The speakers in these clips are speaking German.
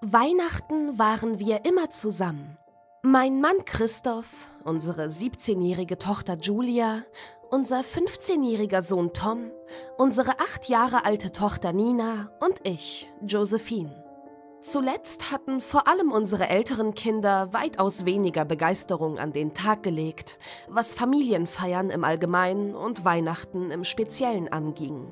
Weihnachten waren wir immer zusammen. Mein Mann Christoph, unsere 17-jährige Tochter Julia, unser 15-jähriger Sohn Tom, unsere 8 Jahre alte Tochter Nina und ich, Josephine. Zuletzt hatten vor allem unsere älteren Kinder weitaus weniger Begeisterung an den Tag gelegt, was Familienfeiern im Allgemeinen und Weihnachten im Speziellen anging.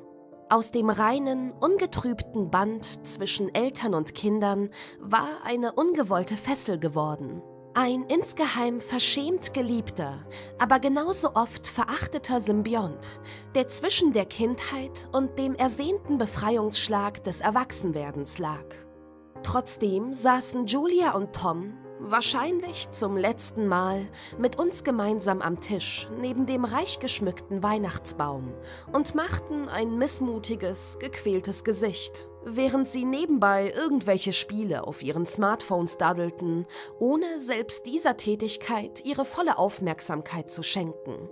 Aus dem reinen, ungetrübten Band zwischen Eltern und Kindern war eine ungewollte Fessel geworden. Ein insgeheim verschämt geliebter, aber genauso oft verachteter Symbiont, der zwischen der Kindheit und dem ersehnten Befreiungsschlag des Erwachsenwerdens lag. Trotzdem saßen Julia und Tom Wahrscheinlich zum letzten Mal mit uns gemeinsam am Tisch neben dem reich geschmückten Weihnachtsbaum und machten ein missmutiges, gequältes Gesicht, während sie nebenbei irgendwelche Spiele auf ihren Smartphones daddelten, ohne selbst dieser Tätigkeit ihre volle Aufmerksamkeit zu schenken.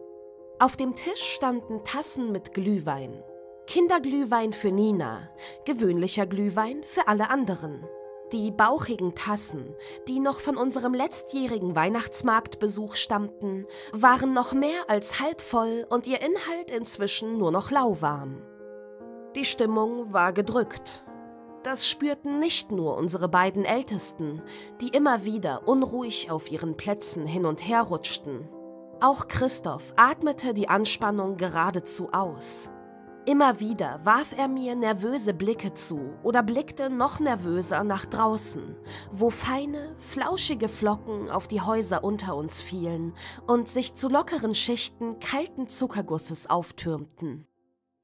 Auf dem Tisch standen Tassen mit Glühwein. Kinderglühwein für Nina, gewöhnlicher Glühwein für alle anderen. Die bauchigen Tassen, die noch von unserem letztjährigen Weihnachtsmarktbesuch stammten, waren noch mehr als halb voll und ihr Inhalt inzwischen nur noch lauwarm. Die Stimmung war gedrückt. Das spürten nicht nur unsere beiden Ältesten, die immer wieder unruhig auf ihren Plätzen hin und her rutschten. Auch Christoph atmete die Anspannung geradezu aus. Immer wieder warf er mir nervöse Blicke zu oder blickte noch nervöser nach draußen, wo feine, flauschige Flocken auf die Häuser unter uns fielen und sich zu lockeren Schichten kalten Zuckergusses auftürmten.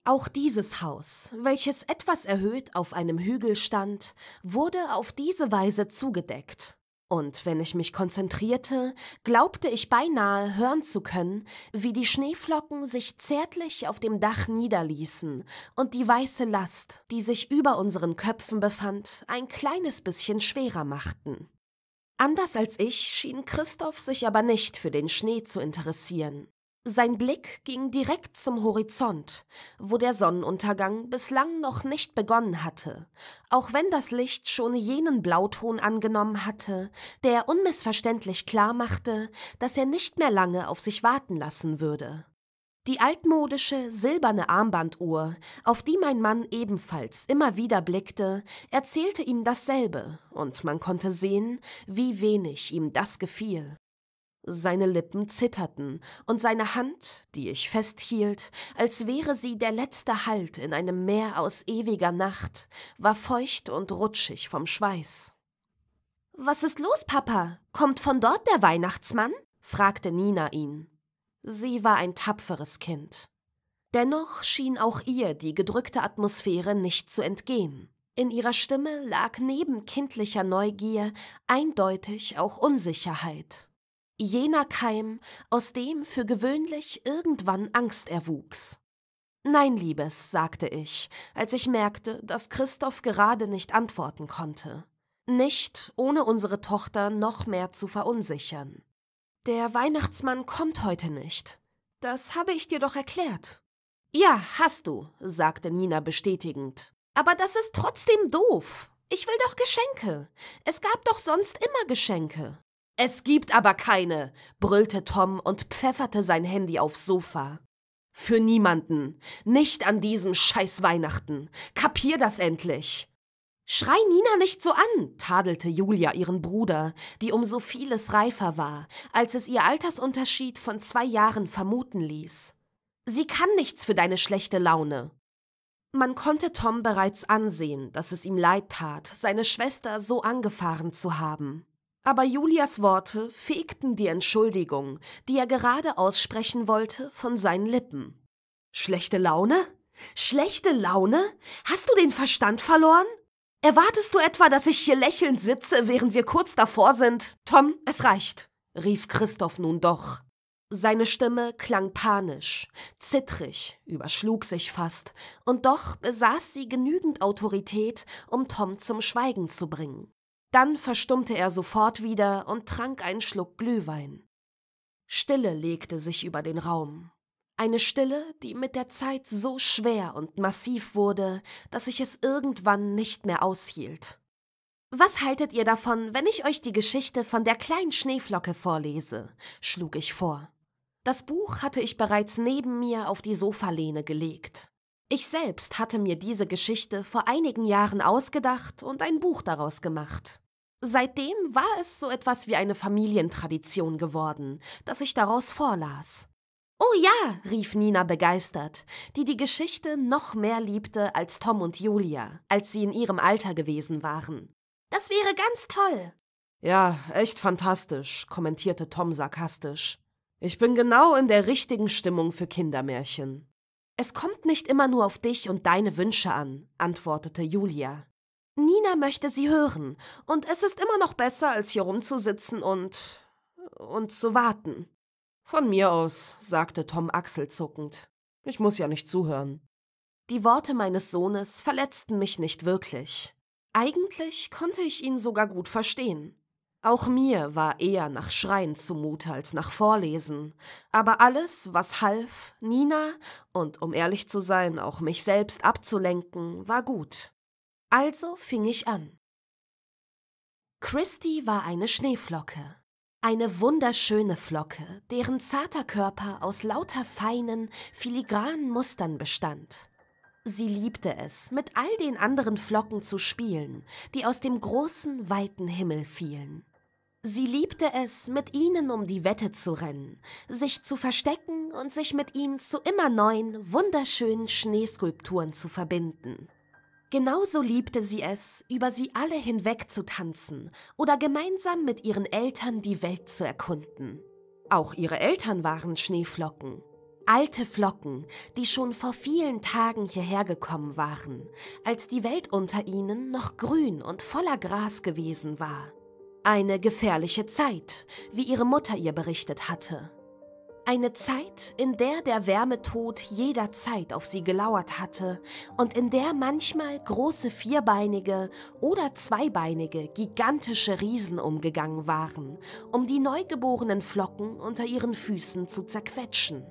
Auch dieses Haus, welches etwas erhöht auf einem Hügel stand, wurde auf diese Weise zugedeckt und wenn ich mich konzentrierte, glaubte ich beinahe hören zu können, wie die Schneeflocken sich zärtlich auf dem Dach niederließen und die weiße Last, die sich über unseren Köpfen befand, ein kleines bisschen schwerer machten. Anders als ich schien Christoph sich aber nicht für den Schnee zu interessieren. Sein Blick ging direkt zum Horizont, wo der Sonnenuntergang bislang noch nicht begonnen hatte, auch wenn das Licht schon jenen Blauton angenommen hatte, der unmissverständlich klar machte, dass er nicht mehr lange auf sich warten lassen würde. Die altmodische silberne Armbanduhr, auf die mein Mann ebenfalls immer wieder blickte, erzählte ihm dasselbe, und man konnte sehen, wie wenig ihm das gefiel. Seine Lippen zitterten, und seine Hand, die ich festhielt, als wäre sie der letzte Halt in einem Meer aus ewiger Nacht, war feucht und rutschig vom Schweiß. Was ist los, Papa? Kommt von dort der Weihnachtsmann? fragte Nina ihn. Sie war ein tapferes Kind. Dennoch schien auch ihr die gedrückte Atmosphäre nicht zu entgehen. In ihrer Stimme lag neben kindlicher Neugier eindeutig auch Unsicherheit jener Keim, aus dem für gewöhnlich irgendwann Angst erwuchs. Nein, Liebes, sagte ich, als ich merkte, dass Christoph gerade nicht antworten konnte. Nicht, ohne unsere Tochter noch mehr zu verunsichern. Der Weihnachtsmann kommt heute nicht. Das habe ich dir doch erklärt. Ja, hast du, sagte Nina bestätigend. Aber das ist trotzdem doof. Ich will doch Geschenke. Es gab doch sonst immer Geschenke. Es gibt aber keine, brüllte Tom und pfefferte sein Handy aufs Sofa. Für niemanden. Nicht an diesem scheiß Weihnachten. Kapier das endlich. Schrei Nina nicht so an, tadelte Julia ihren Bruder, die um so vieles reifer war, als es ihr Altersunterschied von zwei Jahren vermuten ließ. Sie kann nichts für deine schlechte Laune. Man konnte Tom bereits ansehen, dass es ihm leid tat, seine Schwester so angefahren zu haben. Aber Julias Worte fegten die Entschuldigung, die er gerade aussprechen wollte, von seinen Lippen. Schlechte Laune? Schlechte Laune? Hast du den Verstand verloren? Erwartest du etwa, dass ich hier lächelnd sitze, während wir kurz davor sind? Tom, es reicht, rief Christoph nun doch. Seine Stimme klang panisch, zittrig, überschlug sich fast, und doch besaß sie genügend Autorität, um Tom zum Schweigen zu bringen. Dann verstummte er sofort wieder und trank einen Schluck Glühwein. Stille legte sich über den Raum. Eine Stille, die mit der Zeit so schwer und massiv wurde, dass ich es irgendwann nicht mehr aushielt. Was haltet ihr davon, wenn ich euch die Geschichte von der kleinen Schneeflocke vorlese? schlug ich vor. Das Buch hatte ich bereits neben mir auf die Sofalehne gelegt. Ich selbst hatte mir diese Geschichte vor einigen Jahren ausgedacht und ein Buch daraus gemacht. Seitdem war es so etwas wie eine Familientradition geworden, dass ich daraus vorlas. Oh ja, rief Nina begeistert, die die Geschichte noch mehr liebte als Tom und Julia, als sie in ihrem Alter gewesen waren. Das wäre ganz toll. Ja, echt fantastisch, kommentierte Tom sarkastisch. Ich bin genau in der richtigen Stimmung für Kindermärchen. Es kommt nicht immer nur auf dich und deine Wünsche an, antwortete Julia. Nina möchte sie hören, und es ist immer noch besser, als hier rumzusitzen und. und zu warten. Von mir aus, sagte Tom achselzuckend. Ich muss ja nicht zuhören. Die Worte meines Sohnes verletzten mich nicht wirklich. Eigentlich konnte ich ihn sogar gut verstehen. Auch mir war eher nach Schreien zumute als nach Vorlesen, aber alles, was half, Nina und um ehrlich zu sein, auch mich selbst abzulenken, war gut. Also fing ich an. Christy war eine Schneeflocke. Eine wunderschöne Flocke, deren zarter Körper aus lauter feinen, filigranen Mustern bestand. Sie liebte es, mit all den anderen Flocken zu spielen, die aus dem großen, weiten Himmel fielen. Sie liebte es, mit ihnen um die Wette zu rennen, sich zu verstecken und sich mit ihnen zu immer neuen, wunderschönen Schneeskulpturen zu verbinden. Genauso liebte sie es, über sie alle hinweg zu tanzen oder gemeinsam mit ihren Eltern die Welt zu erkunden. Auch ihre Eltern waren Schneeflocken. Alte Flocken, die schon vor vielen Tagen hierher gekommen waren, als die Welt unter ihnen noch grün und voller Gras gewesen war. Eine gefährliche Zeit, wie ihre Mutter ihr berichtet hatte. Eine Zeit, in der der Wärmetod jederzeit auf sie gelauert hatte und in der manchmal große vierbeinige oder zweibeinige, gigantische Riesen umgegangen waren, um die neugeborenen Flocken unter ihren Füßen zu zerquetschen.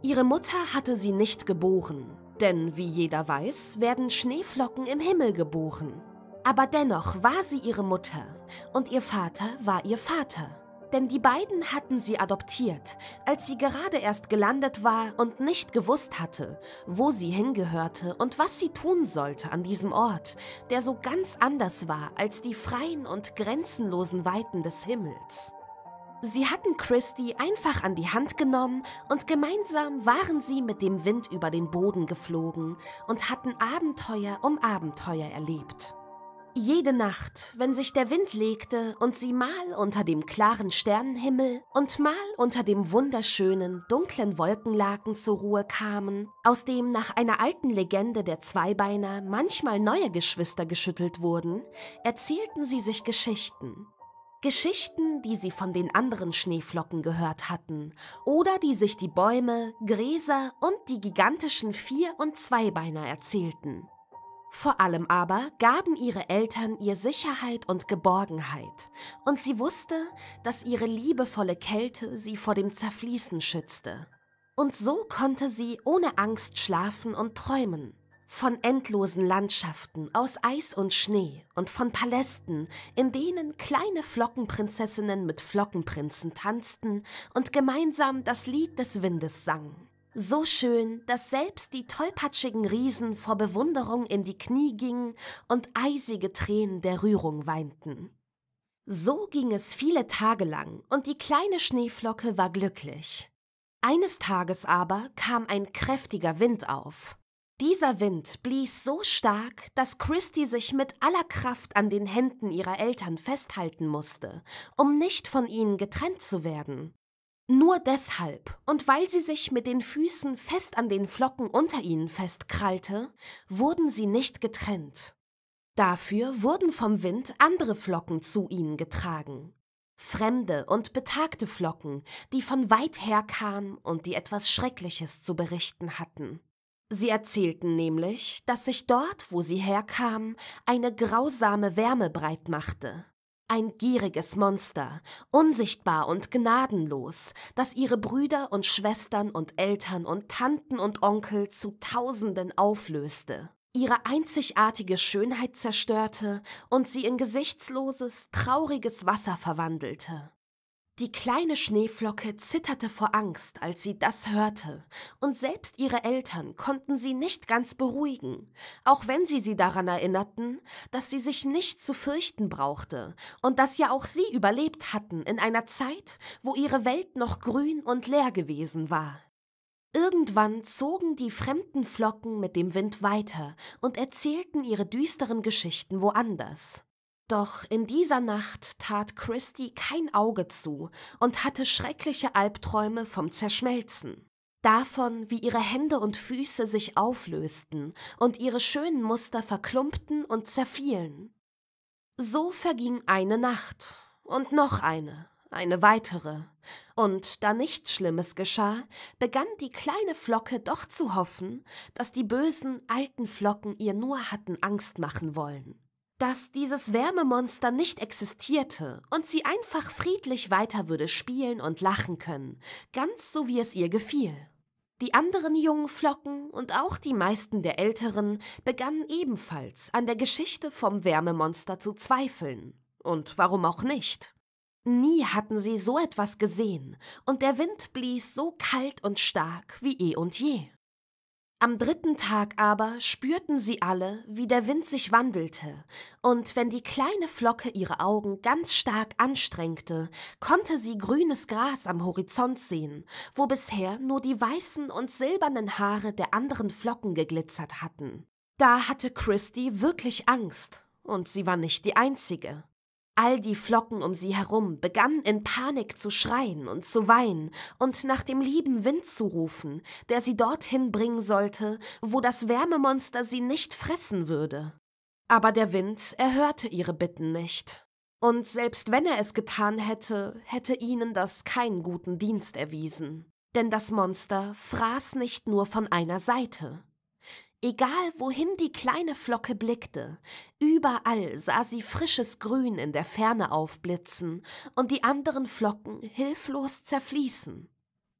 Ihre Mutter hatte sie nicht geboren, denn wie jeder weiß, werden Schneeflocken im Himmel geboren. Aber dennoch war sie ihre Mutter und ihr Vater war ihr Vater. Denn die beiden hatten sie adoptiert, als sie gerade erst gelandet war und nicht gewusst hatte, wo sie hingehörte und was sie tun sollte an diesem Ort, der so ganz anders war als die freien und grenzenlosen Weiten des Himmels. Sie hatten Christy einfach an die Hand genommen und gemeinsam waren sie mit dem Wind über den Boden geflogen und hatten Abenteuer um Abenteuer erlebt. Jede Nacht, wenn sich der Wind legte und sie mal unter dem klaren Sternenhimmel und mal unter dem wunderschönen, dunklen Wolkenlaken zur Ruhe kamen, aus dem nach einer alten Legende der Zweibeiner manchmal neue Geschwister geschüttelt wurden, erzählten sie sich Geschichten. Geschichten, die sie von den anderen Schneeflocken gehört hatten oder die sich die Bäume, Gräser und die gigantischen Vier- und Zweibeiner erzählten. Vor allem aber gaben ihre Eltern ihr Sicherheit und Geborgenheit, und sie wusste, dass ihre liebevolle Kälte sie vor dem Zerfließen schützte. Und so konnte sie ohne Angst schlafen und träumen. Von endlosen Landschaften aus Eis und Schnee und von Palästen, in denen kleine Flockenprinzessinnen mit Flockenprinzen tanzten und gemeinsam das Lied des Windes sangen. So schön, dass selbst die tollpatschigen Riesen vor Bewunderung in die Knie gingen und eisige Tränen der Rührung weinten. So ging es viele Tage lang, und die kleine Schneeflocke war glücklich. Eines Tages aber kam ein kräftiger Wind auf. Dieser Wind blies so stark, dass Christy sich mit aller Kraft an den Händen ihrer Eltern festhalten musste, um nicht von ihnen getrennt zu werden. Nur deshalb und weil sie sich mit den Füßen fest an den Flocken unter ihnen festkrallte, wurden sie nicht getrennt. Dafür wurden vom Wind andere Flocken zu ihnen getragen. Fremde und betagte Flocken, die von weit her kamen und die etwas Schreckliches zu berichten hatten. Sie erzählten nämlich, dass sich dort, wo sie herkamen, eine grausame Wärme breitmachte, ein gieriges Monster, unsichtbar und gnadenlos, das ihre Brüder und Schwestern und Eltern und Tanten und Onkel zu Tausenden auflöste, ihre einzigartige Schönheit zerstörte und sie in gesichtsloses, trauriges Wasser verwandelte. Die kleine Schneeflocke zitterte vor Angst, als sie das hörte, und selbst ihre Eltern konnten sie nicht ganz beruhigen, auch wenn sie sie daran erinnerten, dass sie sich nicht zu fürchten brauchte und dass ja auch sie überlebt hatten in einer Zeit, wo ihre Welt noch grün und leer gewesen war. Irgendwann zogen die fremden Flocken mit dem Wind weiter und erzählten ihre düsteren Geschichten woanders. Doch in dieser Nacht tat Christy kein Auge zu und hatte schreckliche Albträume vom Zerschmelzen. Davon, wie ihre Hände und Füße sich auflösten und ihre schönen Muster verklumpten und zerfielen. So verging eine Nacht und noch eine, eine weitere. Und da nichts Schlimmes geschah, begann die kleine Flocke doch zu hoffen, dass die bösen alten Flocken ihr nur hatten Angst machen wollen dass dieses Wärmemonster nicht existierte und sie einfach friedlich weiter würde spielen und lachen können, ganz so wie es ihr gefiel. Die anderen jungen Flocken und auch die meisten der Älteren begannen ebenfalls an der Geschichte vom Wärmemonster zu zweifeln. Und warum auch nicht? Nie hatten sie so etwas gesehen, und der Wind blies so kalt und stark wie eh und je. Am dritten Tag aber spürten sie alle, wie der Wind sich wandelte, und wenn die kleine Flocke ihre Augen ganz stark anstrengte, konnte sie grünes Gras am Horizont sehen, wo bisher nur die weißen und silbernen Haare der anderen Flocken geglitzert hatten. Da hatte Christy wirklich Angst, und sie war nicht die Einzige. All die Flocken um sie herum begannen in Panik zu schreien und zu weinen und nach dem lieben Wind zu rufen, der sie dorthin bringen sollte, wo das Wärmemonster sie nicht fressen würde. Aber der Wind erhörte ihre Bitten nicht. Und selbst wenn er es getan hätte, hätte ihnen das keinen guten Dienst erwiesen. Denn das Monster fraß nicht nur von einer Seite. Egal wohin die kleine Flocke blickte, überall sah sie frisches Grün in der Ferne aufblitzen und die anderen Flocken hilflos zerfließen.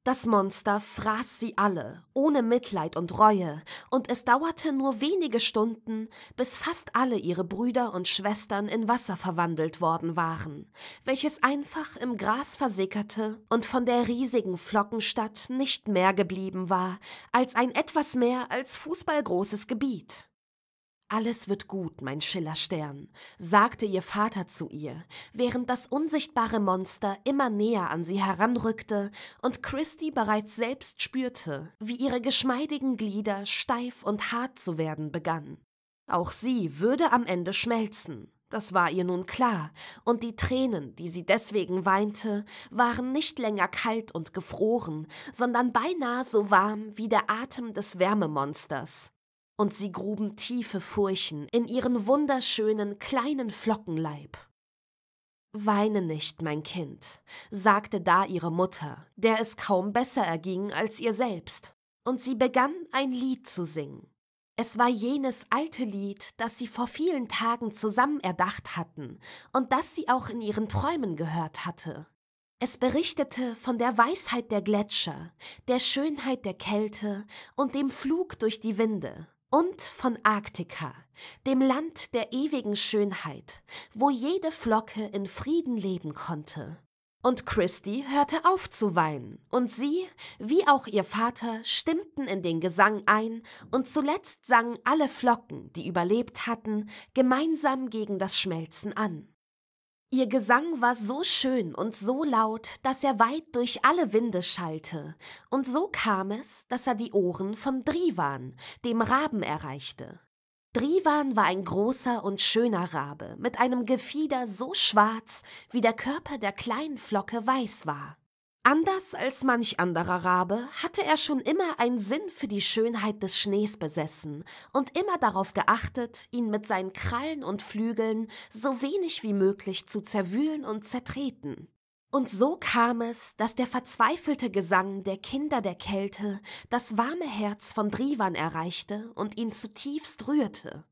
Das Monster fraß sie alle, ohne Mitleid und Reue, und es dauerte nur wenige Stunden, bis fast alle ihre Brüder und Schwestern in Wasser verwandelt worden waren, welches einfach im Gras versickerte und von der riesigen Flockenstadt nicht mehr geblieben war als ein etwas mehr als fußballgroßes Gebiet. Alles wird gut, mein Schillerstern, sagte ihr Vater zu ihr, während das unsichtbare Monster immer näher an sie heranrückte und Christy bereits selbst spürte, wie ihre geschmeidigen Glieder steif und hart zu werden begannen. Auch sie würde am Ende schmelzen, das war ihr nun klar, und die Tränen, die sie deswegen weinte, waren nicht länger kalt und gefroren, sondern beinahe so warm wie der Atem des Wärmemonsters und sie gruben tiefe Furchen in ihren wunderschönen kleinen Flockenleib. Weine nicht, mein Kind, sagte da ihre Mutter, der es kaum besser erging als ihr selbst, und sie begann ein Lied zu singen. Es war jenes alte Lied, das sie vor vielen Tagen zusammen erdacht hatten und das sie auch in ihren Träumen gehört hatte. Es berichtete von der Weisheit der Gletscher, der Schönheit der Kälte und dem Flug durch die Winde, und von Arktika, dem Land der ewigen Schönheit, wo jede Flocke in Frieden leben konnte. Und Christy hörte auf zu weinen, und sie, wie auch ihr Vater, stimmten in den Gesang ein, und zuletzt sangen alle Flocken, die überlebt hatten, gemeinsam gegen das Schmelzen an. Ihr Gesang war so schön und so laut, dass er weit durch alle Winde schallte, und so kam es, dass er die Ohren von Driwan, dem Raben, erreichte. Driwan war ein großer und schöner Rabe, mit einem Gefieder so schwarz, wie der Körper der kleinen Flocke weiß war. Anders als manch anderer Rabe hatte er schon immer einen Sinn für die Schönheit des Schnees besessen und immer darauf geachtet, ihn mit seinen Krallen und Flügeln so wenig wie möglich zu zerwühlen und zertreten. Und so kam es, dass der verzweifelte Gesang der Kinder der Kälte das warme Herz von Drivan erreichte und ihn zutiefst rührte.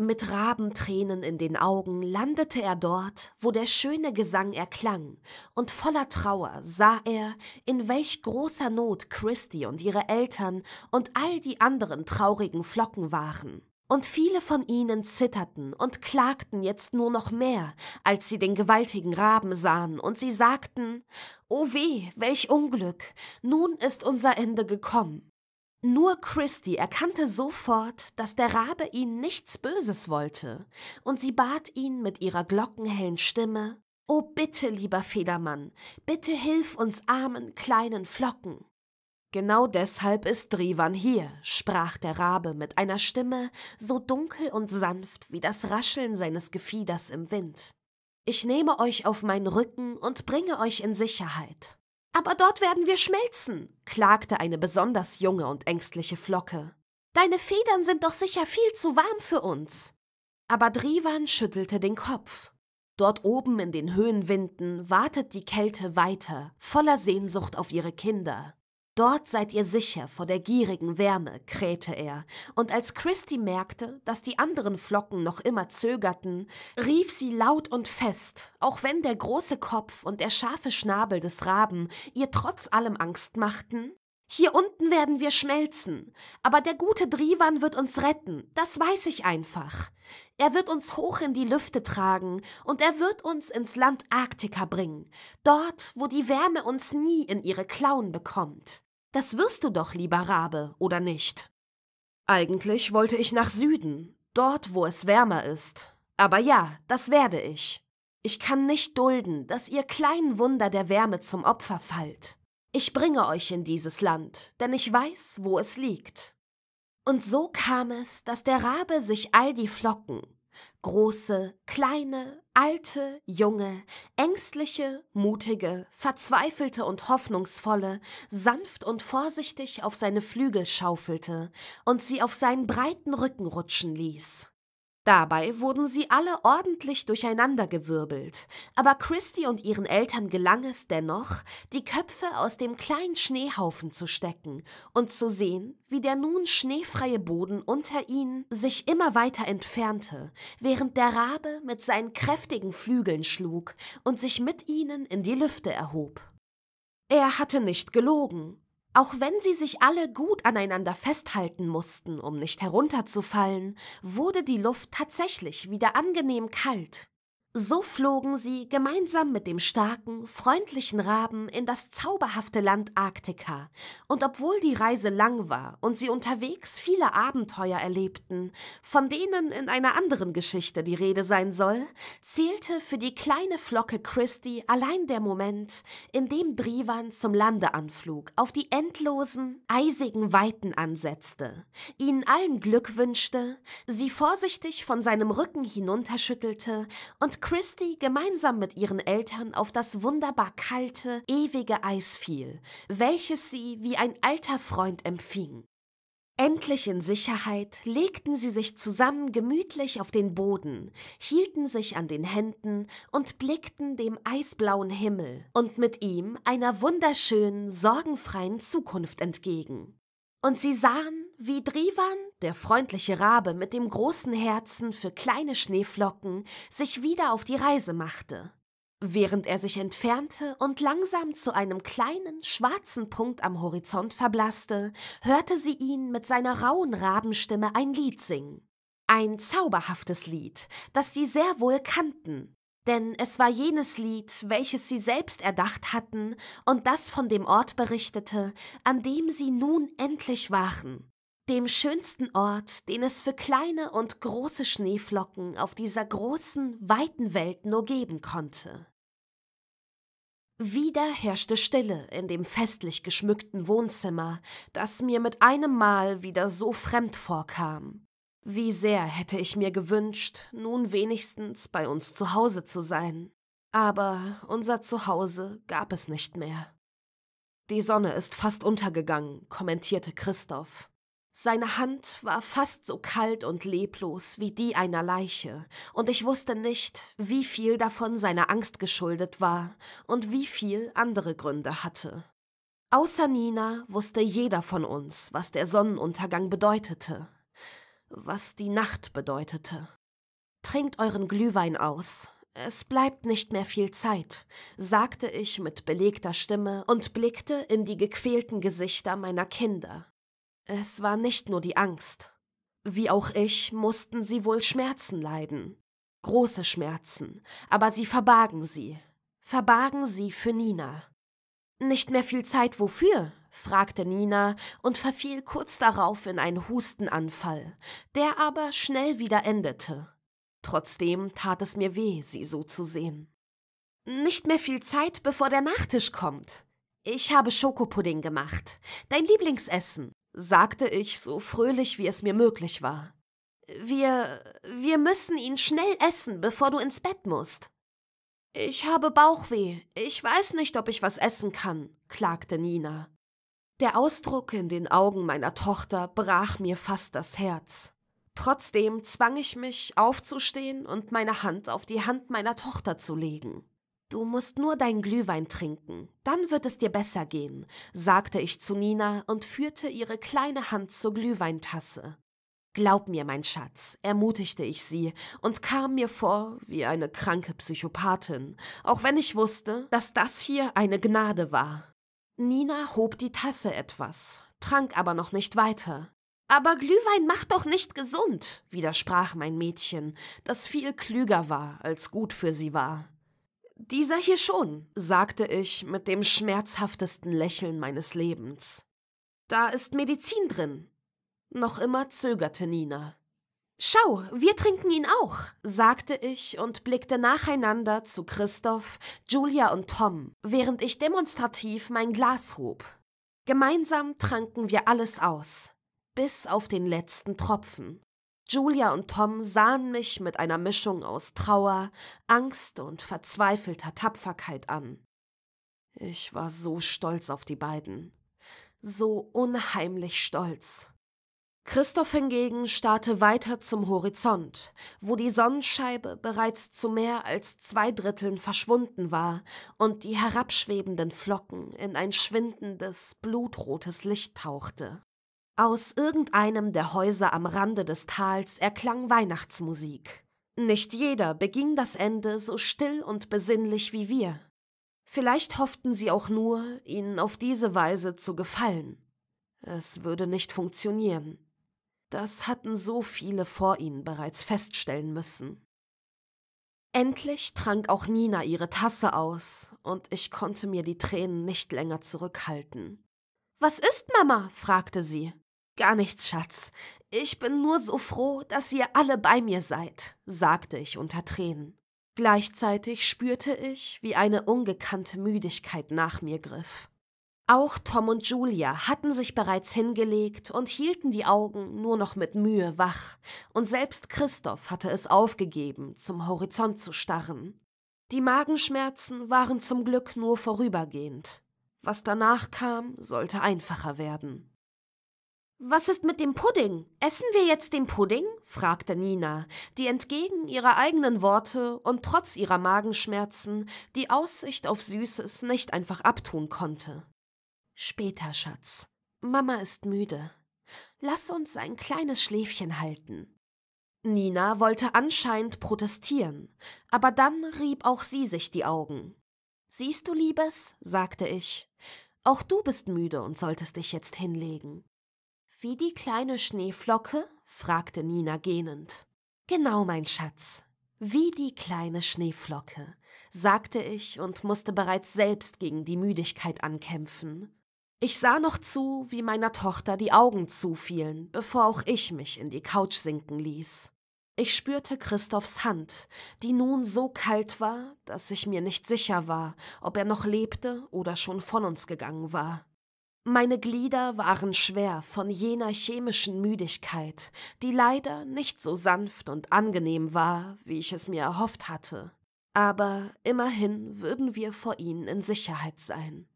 Mit Rabentränen in den Augen landete er dort, wo der schöne Gesang erklang, und voller Trauer sah er, in welch großer Not Christie und ihre Eltern und all die anderen traurigen Flocken waren. Und viele von ihnen zitterten und klagten jetzt nur noch mehr, als sie den gewaltigen Raben sahen, und sie sagten, O weh, welch Unglück, nun ist unser Ende gekommen. Nur Christy erkannte sofort, dass der Rabe ihnen nichts Böses wollte, und sie bat ihn mit ihrer glockenhellen Stimme O oh, bitte, lieber Federmann, bitte hilf uns armen kleinen Flocken. Genau deshalb ist Drivan hier, sprach der Rabe mit einer Stimme so dunkel und sanft wie das Rascheln seines Gefieders im Wind. Ich nehme euch auf meinen Rücken und bringe euch in Sicherheit. Aber dort werden wir schmelzen, klagte eine besonders junge und ängstliche Flocke. Deine Federn sind doch sicher viel zu warm für uns. Aber Drivan schüttelte den Kopf. Dort oben in den Höhenwinden wartet die Kälte weiter, voller Sehnsucht auf ihre Kinder. Dort seid ihr sicher vor der gierigen Wärme, krähte er, und als Christy merkte, dass die anderen Flocken noch immer zögerten, rief sie laut und fest, auch wenn der große Kopf und der scharfe Schnabel des Raben ihr trotz allem Angst machten, hier unten werden wir schmelzen, aber der gute Drivan wird uns retten, das weiß ich einfach. Er wird uns hoch in die Lüfte tragen und er wird uns ins Land Arktika bringen, dort, wo die Wärme uns nie in ihre Klauen bekommt. Das wirst du doch, lieber Rabe, oder nicht? Eigentlich wollte ich nach Süden, dort, wo es wärmer ist. Aber ja, das werde ich. Ich kann nicht dulden, dass ihr kleinen Wunder der Wärme zum Opfer fallt. Ich bringe euch in dieses Land, denn ich weiß, wo es liegt. Und so kam es, dass der Rabe sich all die Flocken, große, kleine, Alte, junge, ängstliche, mutige, verzweifelte und hoffnungsvolle, sanft und vorsichtig auf seine Flügel schaufelte und sie auf seinen breiten Rücken rutschen ließ. Dabei wurden sie alle ordentlich durcheinandergewirbelt, aber Christy und ihren Eltern gelang es dennoch, die Köpfe aus dem kleinen Schneehaufen zu stecken und zu sehen, wie der nun schneefreie Boden unter ihnen sich immer weiter entfernte, während der Rabe mit seinen kräftigen Flügeln schlug und sich mit ihnen in die Lüfte erhob. Er hatte nicht gelogen, auch wenn sie sich alle gut aneinander festhalten mussten, um nicht herunterzufallen, wurde die Luft tatsächlich wieder angenehm kalt. So flogen sie gemeinsam mit dem starken, freundlichen Raben in das zauberhafte Land Arktika, und obwohl die Reise lang war und sie unterwegs viele Abenteuer erlebten, von denen in einer anderen Geschichte die Rede sein soll, zählte für die kleine Flocke Christi allein der Moment, in dem Drivan zum Landeanflug auf die endlosen, eisigen Weiten ansetzte, ihnen allen Glück wünschte, sie vorsichtig von seinem Rücken hinunterschüttelte und Christy gemeinsam mit ihren Eltern auf das wunderbar kalte, ewige Eis fiel, welches sie wie ein alter Freund empfing. Endlich in Sicherheit legten sie sich zusammen gemütlich auf den Boden, hielten sich an den Händen und blickten dem eisblauen Himmel und mit ihm einer wunderschönen, sorgenfreien Zukunft entgegen. Und sie sahen, wie Drivan, der freundliche Rabe mit dem großen Herzen für kleine Schneeflocken, sich wieder auf die Reise machte. Während er sich entfernte und langsam zu einem kleinen, schwarzen Punkt am Horizont verblasste, hörte sie ihn mit seiner rauen Rabenstimme ein Lied singen. Ein zauberhaftes Lied, das sie sehr wohl kannten, denn es war jenes Lied, welches sie selbst erdacht hatten und das von dem Ort berichtete, an dem sie nun endlich waren dem schönsten Ort, den es für kleine und große Schneeflocken auf dieser großen, weiten Welt nur geben konnte. Wieder herrschte Stille in dem festlich geschmückten Wohnzimmer, das mir mit einem Mal wieder so fremd vorkam. Wie sehr hätte ich mir gewünscht, nun wenigstens bei uns zu Hause zu sein. Aber unser Zuhause gab es nicht mehr. Die Sonne ist fast untergegangen, kommentierte Christoph. Seine Hand war fast so kalt und leblos wie die einer Leiche, und ich wusste nicht, wie viel davon seiner Angst geschuldet war und wie viel andere Gründe hatte. Außer Nina wusste jeder von uns, was der Sonnenuntergang bedeutete, was die Nacht bedeutete. Trinkt euren Glühwein aus, es bleibt nicht mehr viel Zeit, sagte ich mit belegter Stimme und blickte in die gequälten Gesichter meiner Kinder, es war nicht nur die Angst. Wie auch ich mussten sie wohl Schmerzen leiden. Große Schmerzen, aber sie verbargen sie. Verbargen sie für Nina. Nicht mehr viel Zeit wofür? fragte Nina und verfiel kurz darauf in einen Hustenanfall, der aber schnell wieder endete. Trotzdem tat es mir weh, sie so zu sehen. Nicht mehr viel Zeit, bevor der Nachtisch kommt. Ich habe Schokopudding gemacht, dein Lieblingsessen sagte ich so fröhlich, wie es mir möglich war. Wir. wir müssen ihn schnell essen, bevor du ins Bett musst. Ich habe Bauchweh, ich weiß nicht, ob ich was essen kann, klagte Nina. Der Ausdruck in den Augen meiner Tochter brach mir fast das Herz. Trotzdem zwang ich mich, aufzustehen und meine Hand auf die Hand meiner Tochter zu legen. Du musst nur deinen Glühwein trinken, dann wird es dir besser gehen, sagte ich zu Nina und führte ihre kleine Hand zur Glühweintasse. Glaub mir, mein Schatz, ermutigte ich sie und kam mir vor wie eine kranke Psychopathin, auch wenn ich wusste, dass das hier eine Gnade war. Nina hob die Tasse etwas, trank aber noch nicht weiter. Aber Glühwein macht doch nicht gesund, widersprach mein Mädchen, das viel klüger war, als gut für sie war. Dieser hier schon, sagte ich mit dem schmerzhaftesten Lächeln meines Lebens. Da ist Medizin drin. Noch immer zögerte Nina. Schau, wir trinken ihn auch, sagte ich und blickte nacheinander zu Christoph, Julia und Tom, während ich demonstrativ mein Glas hob. Gemeinsam tranken wir alles aus, bis auf den letzten Tropfen. Julia und Tom sahen mich mit einer Mischung aus Trauer, Angst und verzweifelter Tapferkeit an. Ich war so stolz auf die beiden. So unheimlich stolz. Christoph hingegen starrte weiter zum Horizont, wo die Sonnenscheibe bereits zu mehr als zwei Dritteln verschwunden war und die herabschwebenden Flocken in ein schwindendes, blutrotes Licht tauchte. Aus irgendeinem der Häuser am Rande des Tals erklang Weihnachtsmusik. Nicht jeder beging das Ende so still und besinnlich wie wir. Vielleicht hofften sie auch nur, ihnen auf diese Weise zu gefallen. Es würde nicht funktionieren. Das hatten so viele vor ihnen bereits feststellen müssen. Endlich trank auch Nina ihre Tasse aus, und ich konnte mir die Tränen nicht länger zurückhalten. Was ist, Mama? fragte sie. Gar nichts, Schatz. Ich bin nur so froh, dass ihr alle bei mir seid, sagte ich unter Tränen. Gleichzeitig spürte ich, wie eine ungekannte Müdigkeit nach mir griff. Auch Tom und Julia hatten sich bereits hingelegt und hielten die Augen nur noch mit Mühe wach, und selbst Christoph hatte es aufgegeben, zum Horizont zu starren. Die Magenschmerzen waren zum Glück nur vorübergehend. Was danach kam, sollte einfacher werden. Was ist mit dem Pudding? Essen wir jetzt den Pudding? fragte Nina, die entgegen ihrer eigenen Worte und trotz ihrer Magenschmerzen die Aussicht auf Süßes nicht einfach abtun konnte. Später, Schatz. Mama ist müde. Lass uns ein kleines Schläfchen halten. Nina wollte anscheinend protestieren, aber dann rieb auch sie sich die Augen. Siehst du, Liebes, sagte ich, auch du bist müde und solltest dich jetzt hinlegen. Wie die kleine Schneeflocke? fragte Nina gähnend. Genau, mein Schatz. Wie die kleine Schneeflocke, sagte ich und musste bereits selbst gegen die Müdigkeit ankämpfen. Ich sah noch zu, wie meiner Tochter die Augen zufielen, bevor auch ich mich in die Couch sinken ließ. Ich spürte Christophs Hand, die nun so kalt war, dass ich mir nicht sicher war, ob er noch lebte oder schon von uns gegangen war. Meine Glieder waren schwer von jener chemischen Müdigkeit, die leider nicht so sanft und angenehm war, wie ich es mir erhofft hatte. Aber immerhin würden wir vor ihnen in Sicherheit sein.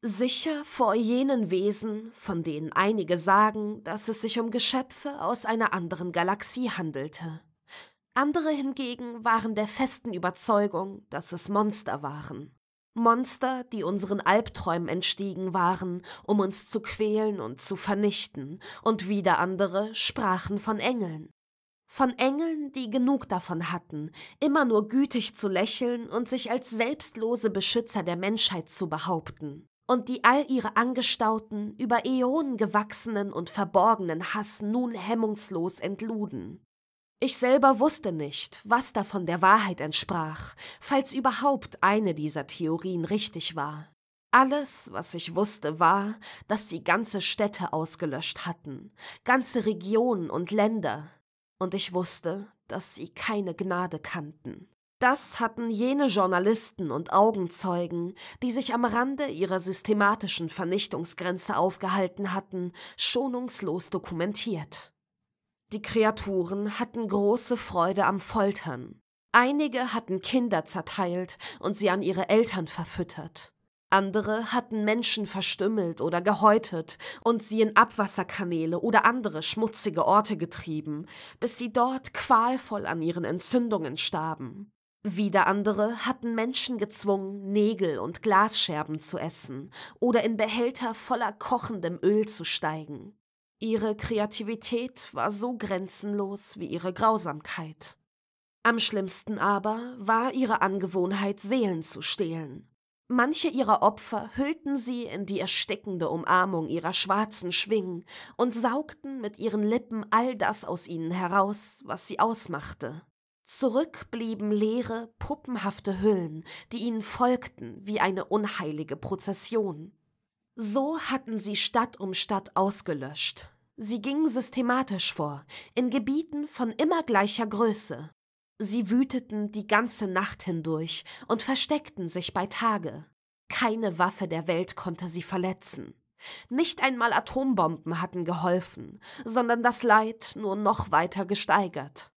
Sicher vor jenen Wesen, von denen einige sagen, dass es sich um Geschöpfe aus einer anderen Galaxie handelte. Andere hingegen waren der festen Überzeugung, dass es Monster waren. Monster, die unseren Albträumen entstiegen waren, um uns zu quälen und zu vernichten, und wieder andere sprachen von Engeln. Von Engeln, die genug davon hatten, immer nur gütig zu lächeln und sich als selbstlose Beschützer der Menschheit zu behaupten, und die all ihre angestauten, über Äonen gewachsenen und verborgenen Hass nun hemmungslos entluden. Ich selber wusste nicht, was davon der Wahrheit entsprach, falls überhaupt eine dieser Theorien richtig war. Alles, was ich wusste, war, dass sie ganze Städte ausgelöscht hatten, ganze Regionen und Länder. Und ich wusste, dass sie keine Gnade kannten. Das hatten jene Journalisten und Augenzeugen, die sich am Rande ihrer systematischen Vernichtungsgrenze aufgehalten hatten, schonungslos dokumentiert. Die Kreaturen hatten große Freude am Foltern. Einige hatten Kinder zerteilt und sie an ihre Eltern verfüttert. Andere hatten Menschen verstümmelt oder gehäutet und sie in Abwasserkanäle oder andere schmutzige Orte getrieben, bis sie dort qualvoll an ihren Entzündungen starben. Wieder andere hatten Menschen gezwungen, Nägel und Glasscherben zu essen oder in Behälter voller kochendem Öl zu steigen. Ihre Kreativität war so grenzenlos wie ihre Grausamkeit. Am schlimmsten aber war ihre Angewohnheit, Seelen zu stehlen. Manche ihrer Opfer hüllten sie in die erstickende Umarmung ihrer schwarzen Schwingen und saugten mit ihren Lippen all das aus ihnen heraus, was sie ausmachte. Zurück blieben leere, puppenhafte Hüllen, die ihnen folgten wie eine unheilige Prozession. So hatten sie Stadt um Stadt ausgelöscht. Sie gingen systematisch vor, in Gebieten von immer gleicher Größe. Sie wüteten die ganze Nacht hindurch und versteckten sich bei Tage. Keine Waffe der Welt konnte sie verletzen. Nicht einmal Atombomben hatten geholfen, sondern das Leid nur noch weiter gesteigert.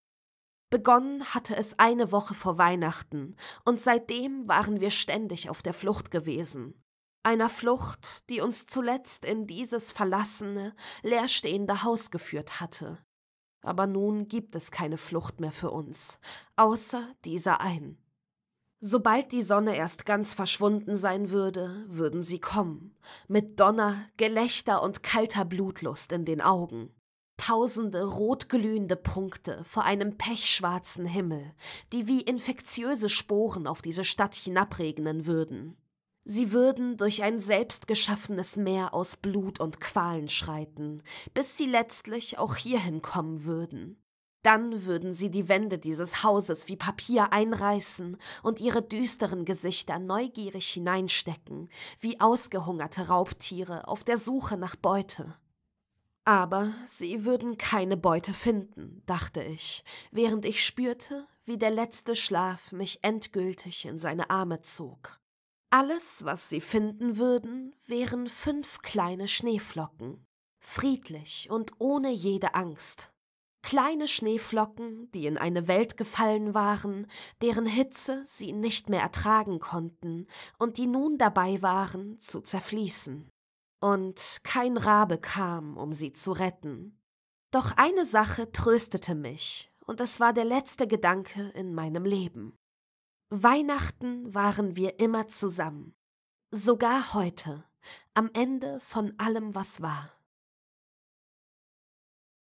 Begonnen hatte es eine Woche vor Weihnachten, und seitdem waren wir ständig auf der Flucht gewesen einer Flucht, die uns zuletzt in dieses verlassene, leerstehende Haus geführt hatte. Aber nun gibt es keine Flucht mehr für uns, außer dieser einen. Sobald die Sonne erst ganz verschwunden sein würde, würden sie kommen, mit Donner, Gelächter und kalter Blutlust in den Augen. Tausende rotglühende Punkte vor einem pechschwarzen Himmel, die wie infektiöse Sporen auf diese Stadt hinabregnen würden. Sie würden durch ein selbstgeschaffenes Meer aus Blut und Qualen schreiten, bis sie letztlich auch hierhin kommen würden. Dann würden sie die Wände dieses Hauses wie Papier einreißen und ihre düsteren Gesichter neugierig hineinstecken, wie ausgehungerte Raubtiere auf der Suche nach Beute. Aber sie würden keine Beute finden, dachte ich, während ich spürte, wie der letzte Schlaf mich endgültig in seine Arme zog. Alles, was sie finden würden, wären fünf kleine Schneeflocken, friedlich und ohne jede Angst. Kleine Schneeflocken, die in eine Welt gefallen waren, deren Hitze sie nicht mehr ertragen konnten und die nun dabei waren, zu zerfließen. Und kein Rabe kam, um sie zu retten. Doch eine Sache tröstete mich, und es war der letzte Gedanke in meinem Leben. Weihnachten waren wir immer zusammen. Sogar heute, am Ende von allem, was war.